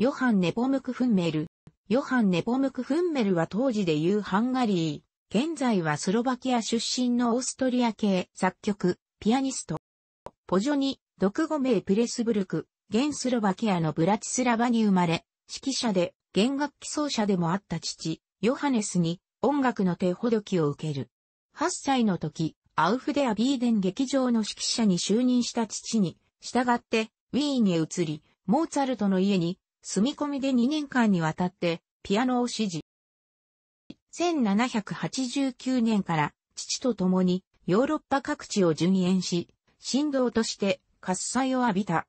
ヨハン・ネポムク・フンメル。ヨハン・ネポムク・フンメルは当時で言うハンガリー、現在はスロバキア出身のオーストリア系作曲、ピアニスト。ポジョニ、独語名プレスブルク、現スロバキアのブラチスラバに生まれ、指揮者で、弦楽器奏者でもあった父、ヨハネスに音楽の手ほどきを受ける。8歳の時、アウフデア・ビーデン劇場の指揮者に就任した父に、従って、ウィーンへ移り、モーツァルトの家に住み込みで2年間にわたってピアノを指示。1789年から父と共にヨーロッパ各地を巡演し、振動として喝采を浴びた。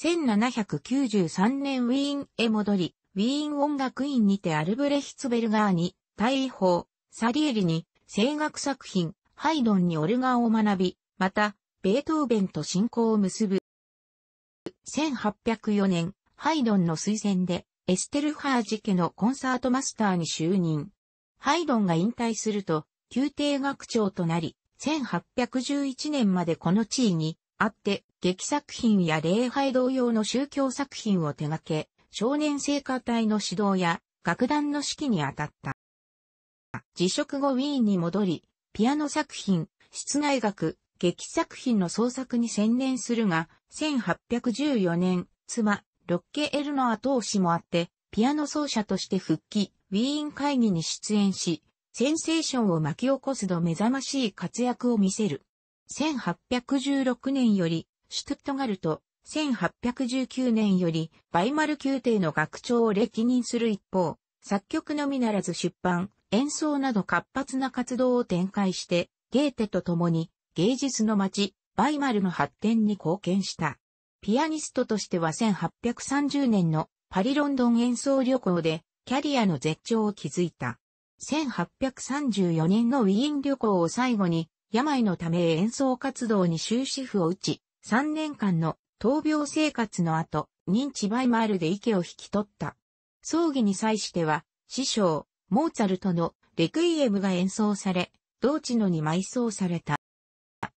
1793年ウィーンへ戻り、ウィーン音楽院にてアルブレヒツベルガーに、大砲、サリエリに、声楽作品、ハイドンにオルガンを学び、また、ベートーベンと進行を結ぶ。1804年、ハイドンの推薦で、エステルハージ家のコンサートマスターに就任。ハイドンが引退すると、宮廷学長となり、1811年までこの地位にあって、劇作品や礼拝同様の宗教作品を手掛け、少年聖歌隊の指導や楽団の指揮に当たった。辞職後ウィーンに戻り、ピアノ作品、室内楽、劇作品の創作に専念するが、1814年、妻、ロッケエルの後押しもあって、ピアノ奏者として復帰、ウィーン会議に出演し、センセーションを巻き起こすと目覚ましい活躍を見せる。1816年より、シュトゥットガルト、1819年より、バイマル宮廷の学長を歴任する一方、作曲のみならず出版、演奏など活発な活動を展開して、ゲーテと共に芸術の街、バイマルの発展に貢献した。ピアニストとしては1830年のパリロンドン演奏旅行でキャリアの絶頂を築いた。1834年のウィーン旅行を最後に病のため演奏活動に終止符を打ち、3年間の闘病生活の後、認知バイマールで池を引き取った。葬儀に際しては、師匠、モーツァルトのレクイエムが演奏され、同地のに埋葬された。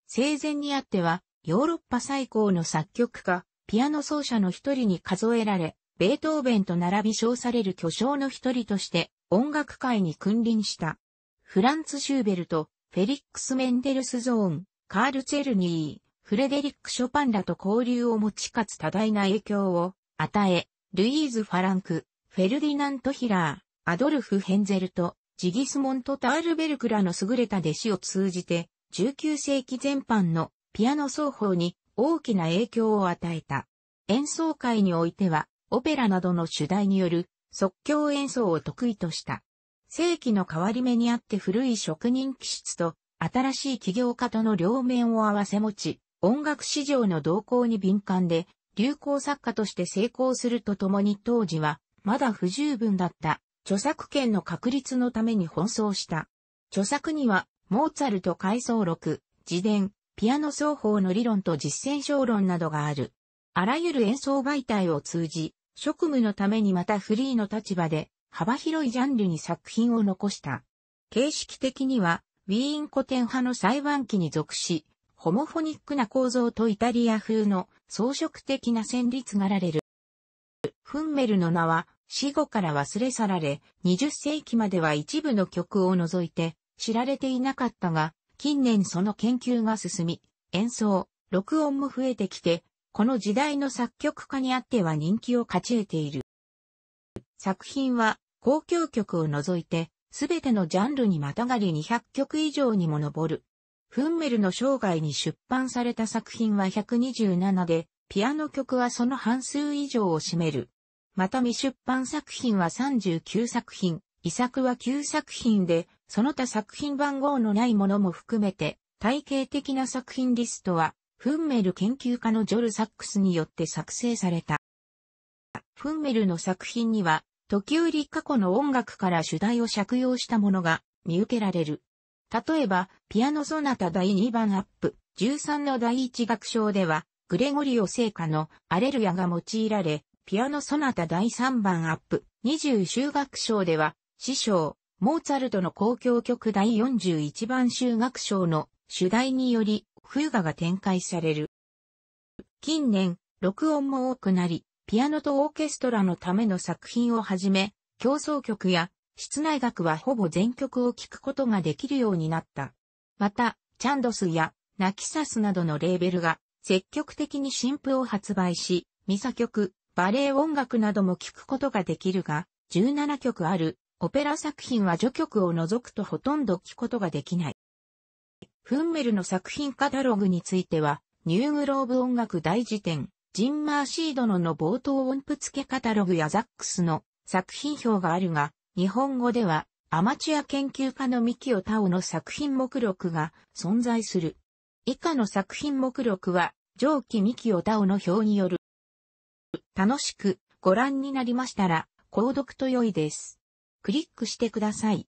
生前にあっては、ヨーロッパ最高の作曲家、ピアノ奏者の一人に数えられ、ベートーベンと並び称される巨匠の一人として音楽界に君臨した。フランツ・シューベルト、フェリックス・メンデルスゾーン、カール・チェルニー、フレデリック・ショパンらと交流を持ちかつ多大な影響を与え、ルイーズ・ファランク、フェルディナント・ヒラー、アドルフ・ヘンゼルト、ジギスモント・タールベルクらの優れた弟子を通じて、19世紀全般のピアノ奏法に大きな影響を与えた。演奏会においては、オペラなどの主題による即興演奏を得意とした。世紀の変わり目にあって古い職人気質と新しい起業家との両面を合わせ持ち、音楽市場の動向に敏感で、流行作家として成功するとともに当時は、まだ不十分だった、著作権の確立のために奔走した。著作には、モーツァルト回想録、自伝、ピアノ奏法の理論と実践小論などがある。あらゆる演奏媒体を通じ、職務のためにまたフリーの立場で幅広いジャンルに作品を残した。形式的には、ウィーン古典派の裁判機に属し、ホモフォニックな構造とイタリア風の装飾的な旋律がられる。フンメルの名は死後から忘れ去られ、20世紀までは一部の曲を除いて知られていなかったが、近年その研究が進み、演奏、録音も増えてきて、この時代の作曲家にあっては人気を勝ち得ている。作品は、公共曲を除いて、すべてのジャンルにまたがり200曲以上にも上る。フンメルの生涯に出版された作品は127で、ピアノ曲はその半数以上を占める。また未出版作品は39作品、遺作は9作品で、その他作品番号のないものも含めて、体系的な作品リストは、フンメル研究家のジョル・サックスによって作成された。フンメルの作品には、時折過去の音楽から主題を借用したものが見受けられる。例えば、ピアノソナタ第2番アップ、13の第1楽章では、グレゴリオ聖歌のアレルヤが用いられ、ピアノソナタ第3番アップ、20週楽章では、師匠、モーツァルトの交響曲第41番修学章の主題により、フーガが展開される。近年、録音も多くなり、ピアノとオーケストラのための作品をはじめ、競争曲や室内楽はほぼ全曲を聴くことができるようになった。また、チャンドスやナキサスなどのレーベルが積極的に新譜を発売し、ミサ曲、バレエ音楽なども聴くことができるが、17曲あるオペラ作品は序曲を除くとほとんど聞くことができない。フンメルの作品カタログについては、ニューグローブ音楽大辞典、ジンマーシードのの冒頭音符付けカタログやザックスの作品表があるが、日本語ではアマチュア研究家のミキオ・タオの作品目録が存在する。以下の作品目録は、上記ミキオ・タオの表による。楽しくご覧になりましたら、購読と良いです。クリックしてください。